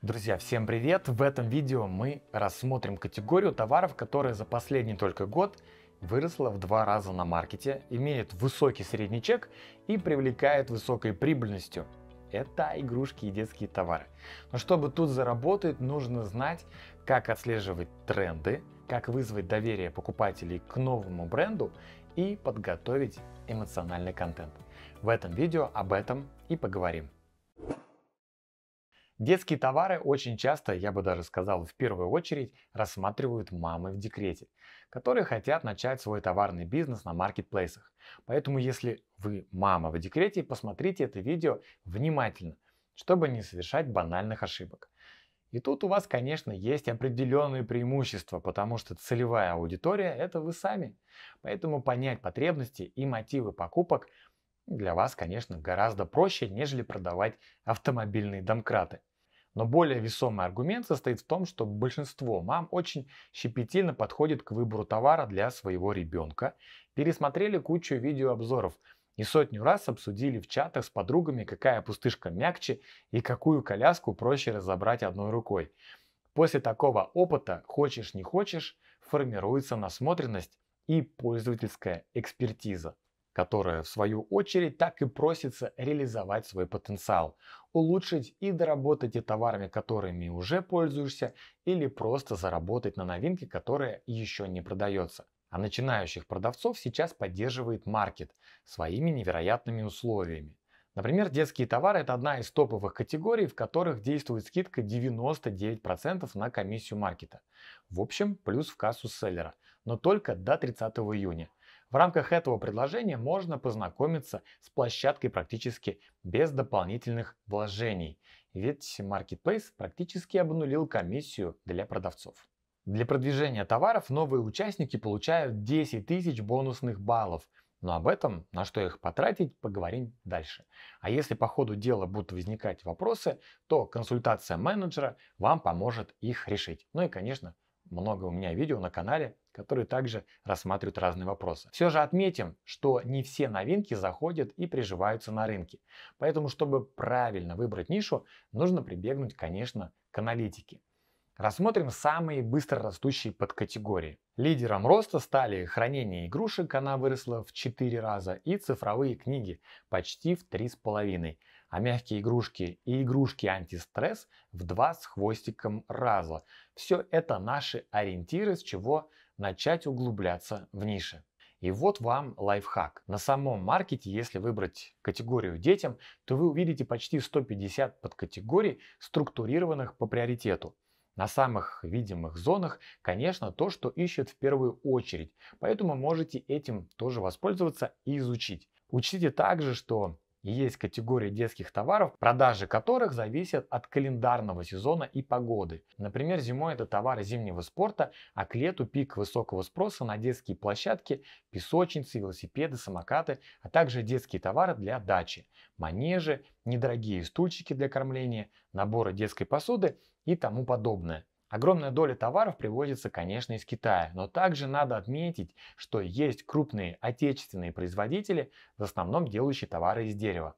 Друзья, всем привет! В этом видео мы рассмотрим категорию товаров, которая за последний только год выросла в два раза на маркете, имеет высокий средний чек и привлекает высокой прибыльностью. Это игрушки и детские товары. Но чтобы тут заработать, нужно знать, как отслеживать тренды, как вызвать доверие покупателей к новому бренду и подготовить эмоциональный контент. В этом видео об этом и поговорим. Детские товары очень часто, я бы даже сказал, в первую очередь рассматривают мамы в декрете, которые хотят начать свой товарный бизнес на маркетплейсах. Поэтому если вы мама в декрете, посмотрите это видео внимательно, чтобы не совершать банальных ошибок. И тут у вас, конечно, есть определенные преимущества, потому что целевая аудитория – это вы сами. Поэтому понять потребности и мотивы покупок для вас, конечно, гораздо проще, нежели продавать автомобильные домкраты. Но более весомый аргумент состоит в том, что большинство мам очень щепетильно подходит к выбору товара для своего ребенка, пересмотрели кучу видеообзоров и сотню раз обсудили в чатах с подругами, какая пустышка мягче и какую коляску проще разобрать одной рукой. После такого опыта, хочешь не хочешь, формируется насмотренность и пользовательская экспертиза которая, в свою очередь, так и просится реализовать свой потенциал, улучшить и доработать те товарами, которыми уже пользуешься, или просто заработать на новинке, которая еще не продается. А начинающих продавцов сейчас поддерживает маркет своими невероятными условиями. Например, детские товары – это одна из топовых категорий, в которых действует скидка 99% на комиссию маркета. В общем, плюс в кассу селлера, но только до 30 июня. В рамках этого предложения можно познакомиться с площадкой практически без дополнительных вложений, ведь Marketplace практически обнулил комиссию для продавцов. Для продвижения товаров новые участники получают 10 тысяч бонусных баллов, но об этом, на что их потратить, поговорим дальше. А если по ходу дела будут возникать вопросы, то консультация менеджера вам поможет их решить. Ну и, конечно, много у меня видео на канале, которые также рассматривают разные вопросы. Все же отметим, что не все новинки заходят и приживаются на рынке. Поэтому, чтобы правильно выбрать нишу, нужно прибегнуть, конечно, к аналитике. Рассмотрим самые быстро растущие подкатегории. Лидером роста стали хранение игрушек, она выросла в 4 раза, и цифровые книги почти в 3,5 а мягкие игрушки и игрушки антистресс в два с хвостиком раза. Все это наши ориентиры, с чего начать углубляться в нише. И вот вам лайфхак. На самом маркете, если выбрать категорию детям, то вы увидите почти 150 подкатегорий, структурированных по приоритету. На самых видимых зонах, конечно, то, что ищет в первую очередь, поэтому можете этим тоже воспользоваться и изучить. Учтите также, что и есть категория детских товаров, продажи которых зависят от календарного сезона и погоды. Например, зимой это товары зимнего спорта, а к лету пик высокого спроса на детские площадки, песочницы, велосипеды, самокаты, а также детские товары для дачи, манежи, недорогие стульчики для кормления, наборы детской посуды и тому подобное. Огромная доля товаров приводится, конечно, из Китая, но также надо отметить, что есть крупные отечественные производители, в основном делающие товары из дерева.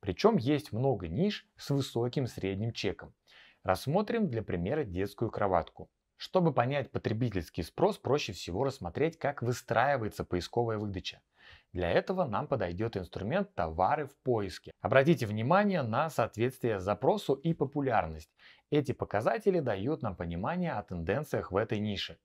Причем есть много ниш с высоким средним чеком. Рассмотрим для примера детскую кроватку. Чтобы понять потребительский спрос, проще всего рассмотреть, как выстраивается поисковая выдача – для этого нам подойдет инструмент «Товары в поиске». Обратите внимание на соответствие запросу и популярность. Эти показатели дают нам понимание о тенденциях в этой нише.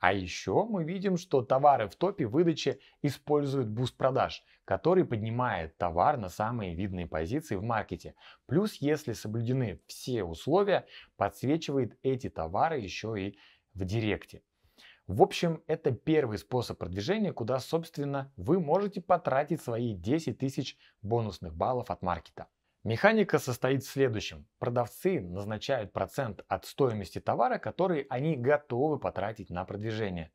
А еще мы видим, что товары в топе выдачи используют буст продаж, который поднимает товар на самые видные позиции в маркете. Плюс, если соблюдены все условия, подсвечивает эти товары еще и в директе. В общем, это первый способ продвижения, куда, собственно, вы можете потратить свои 10 тысяч бонусных баллов от маркета. Механика состоит в следующем. Продавцы назначают процент от стоимости товара, который они готовы потратить на продвижение.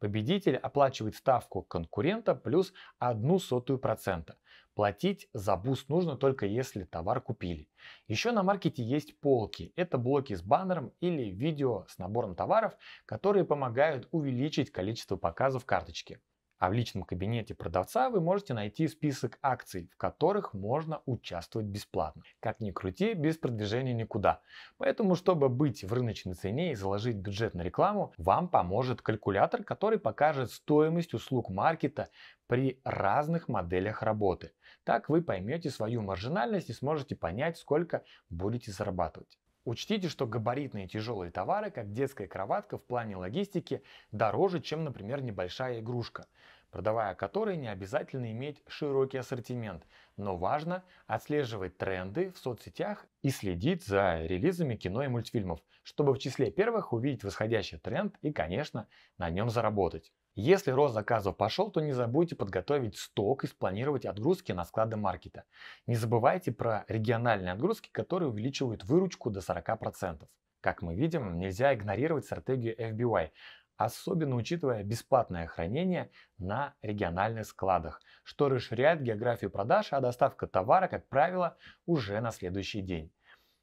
Победитель оплачивает ставку конкурента плюс одну сотую процента. Платить за буст нужно только если товар купили. Еще на маркете есть полки. Это блоки с баннером или видео с набором товаров, которые помогают увеличить количество показов карточки. А в личном кабинете продавца вы можете найти список акций, в которых можно участвовать бесплатно. Как ни крути, без продвижения никуда. Поэтому, чтобы быть в рыночной цене и заложить бюджет на рекламу, вам поможет калькулятор, который покажет стоимость услуг маркета при разных моделях работы. Так вы поймете свою маржинальность и сможете понять, сколько будете зарабатывать. Учтите, что габаритные тяжелые товары, как детская кроватка, в плане логистики дороже, чем, например, небольшая игрушка, продавая которой не обязательно иметь широкий ассортимент, но важно отслеживать тренды в соцсетях и следить за релизами кино и мультфильмов, чтобы в числе первых увидеть восходящий тренд и, конечно, на нем заработать. Если рост заказов пошел, то не забудьте подготовить сток и спланировать отгрузки на склады маркета. Не забывайте про региональные отгрузки, которые увеличивают выручку до 40%. Как мы видим, нельзя игнорировать стратегию FBY, особенно учитывая бесплатное хранение на региональных складах, что расширяет географию продаж, а доставка товара, как правило, уже на следующий день.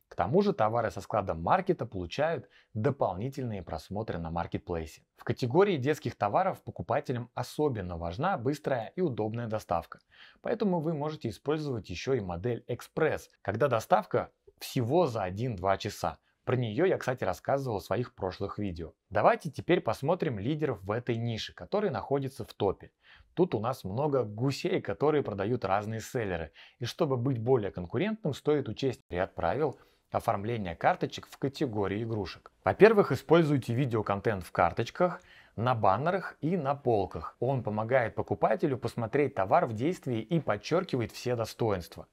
К тому же товары со склада маркета получают дополнительные просмотры на маркетплейсе. В категории детских товаров покупателям особенно важна быстрая и удобная доставка. Поэтому вы можете использовать еще и модель экспресс, когда доставка всего за 1-2 часа. Про нее я, кстати, рассказывал в своих прошлых видео. Давайте теперь посмотрим лидеров в этой нише, которые находятся в топе. Тут у нас много гусей, которые продают разные селлеры. И чтобы быть более конкурентным, стоит учесть ряд правил, оформления карточек в категории игрушек. Во-первых, используйте видеоконтент в карточках, на баннерах и на полках. Он помогает покупателю посмотреть товар в действии и подчеркивает все достоинства.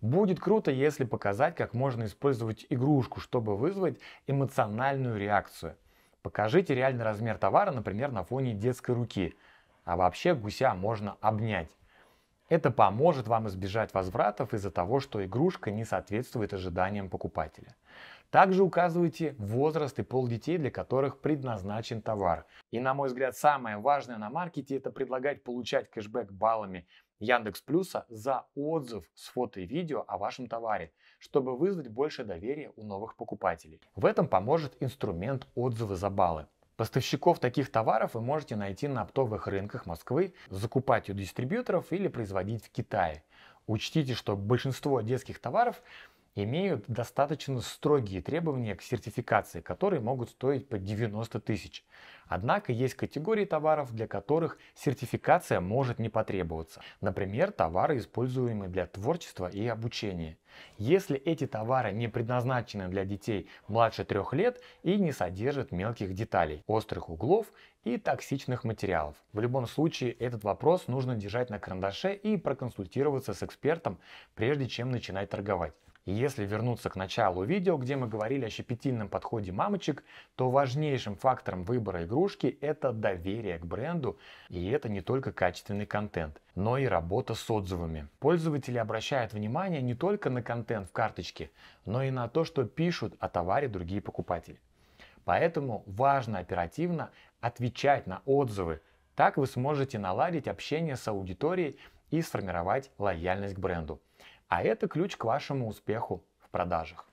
Будет круто, если показать, как можно использовать игрушку, чтобы вызвать эмоциональную реакцию. Покажите реальный размер товара, например, на фоне детской руки. А вообще гуся можно обнять. Это поможет вам избежать возвратов из-за того, что игрушка не соответствует ожиданиям покупателя. Также указывайте возраст и пол детей, для которых предназначен товар. И на мой взгляд, самое важное на маркете – это предлагать получать кэшбэк баллами Яндекс Плюса за отзыв с фото и видео о вашем товаре, чтобы вызвать больше доверия у новых покупателей. В этом поможет инструмент отзывы за баллы. Поставщиков таких товаров вы можете найти на оптовых рынках Москвы, закупать у дистрибьюторов или производить в Китае. Учтите, что большинство детских товаров имеют достаточно строгие требования к сертификации, которые могут стоить по 90 тысяч. Однако есть категории товаров, для которых сертификация может не потребоваться. Например, товары, используемые для творчества и обучения. Если эти товары не предназначены для детей младше трех лет и не содержат мелких деталей, острых углов и токсичных материалов. В любом случае этот вопрос нужно держать на карандаше и проконсультироваться с экспертом, прежде чем начинать торговать. Если вернуться к началу видео, где мы говорили о щепетильном подходе мамочек, то важнейшим фактором выбора игрушки – это доверие к бренду, и это не только качественный контент, но и работа с отзывами. Пользователи обращают внимание не только на контент в карточке, но и на то, что пишут о товаре другие покупатели. Поэтому важно оперативно отвечать на отзывы. Так вы сможете наладить общение с аудиторией и сформировать лояльность к бренду. А это ключ к вашему успеху в продажах.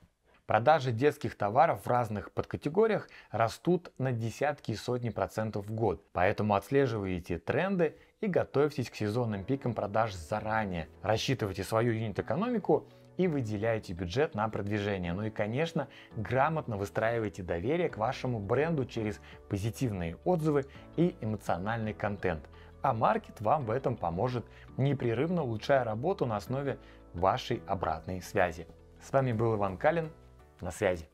Продажи детских товаров в разных подкатегориях растут на десятки и сотни процентов в год, поэтому отслеживайте тренды и готовьтесь к сезонным пикам продаж заранее. Рассчитывайте свою юнит-экономику и выделяйте бюджет на продвижение. Ну и, конечно, грамотно выстраивайте доверие к вашему бренду через позитивные отзывы и эмоциональный контент. А маркет вам в этом поможет, непрерывно улучшая работу на основе вашей обратной связи. С вами был Иван Калин. На связи.